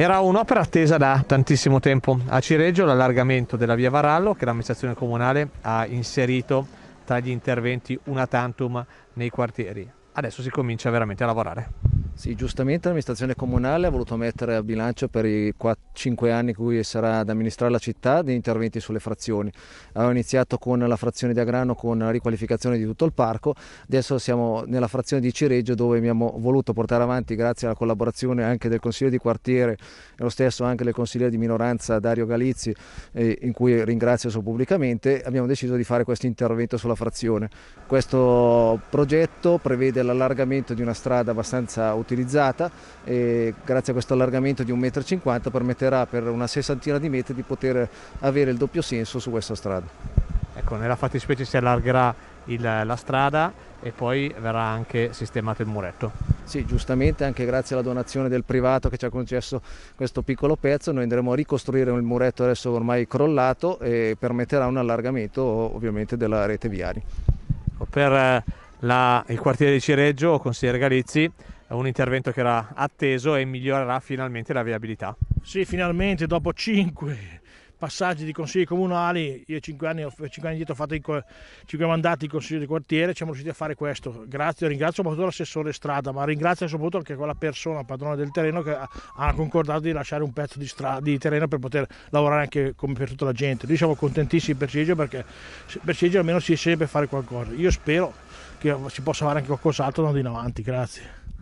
Era un'opera attesa da tantissimo tempo. A Cireggio l'allargamento della via Varallo che l'amministrazione comunale ha inserito tra gli interventi una tantum nei quartieri. Adesso si comincia veramente a lavorare. Sì, giustamente l'amministrazione comunale ha voluto mettere a bilancio per i 4, 5 anni in cui sarà ad amministrare la città degli interventi sulle frazioni. Abbiamo iniziato con la frazione di Agrano con la riqualificazione di tutto il parco, adesso siamo nella frazione di Cireggio dove abbiamo voluto portare avanti grazie alla collaborazione anche del consiglio di quartiere e lo stesso anche del consigliere di minoranza Dario Galizzi eh, in cui ringrazio solo pubblicamente, abbiamo deciso di fare questo intervento sulla frazione. Questo progetto prevede l'allargamento di una strada abbastanza autonoma utilizzata e grazie a questo allargamento di 1,50 m permetterà per una sessantina di metri di poter avere il doppio senso su questa strada. Ecco, nella fattispecie si allargerà il, la strada e poi verrà anche sistemato il muretto. Sì, giustamente anche grazie alla donazione del privato che ci ha concesso questo piccolo pezzo, noi andremo a ricostruire il muretto adesso ormai crollato e permetterà un allargamento ovviamente della rete viaria. Ecco, per eh, la, il quartiere di Cireggio, consigliere Galizzi, un intervento che era atteso e migliorerà finalmente la viabilità. Sì, finalmente dopo cinque passaggi di consigli comunali, io 5 anni, 5 anni dietro ho fatto 5 mandati in consiglio di quartiere, siamo riusciti a fare questo. Grazie, ringrazio soprattutto l'assessore Strada, ma ringrazio soprattutto anche quella persona, padrona del terreno, che ha concordato di lasciare un pezzo di, strada, di terreno per poter lavorare anche come per tutta la gente. Noi siamo contentissimi per Cigio perché per Cigio almeno si riesce sempre a fare qualcosa. Io spero che si possa fare anche qualcos'altro andando in avanti, grazie.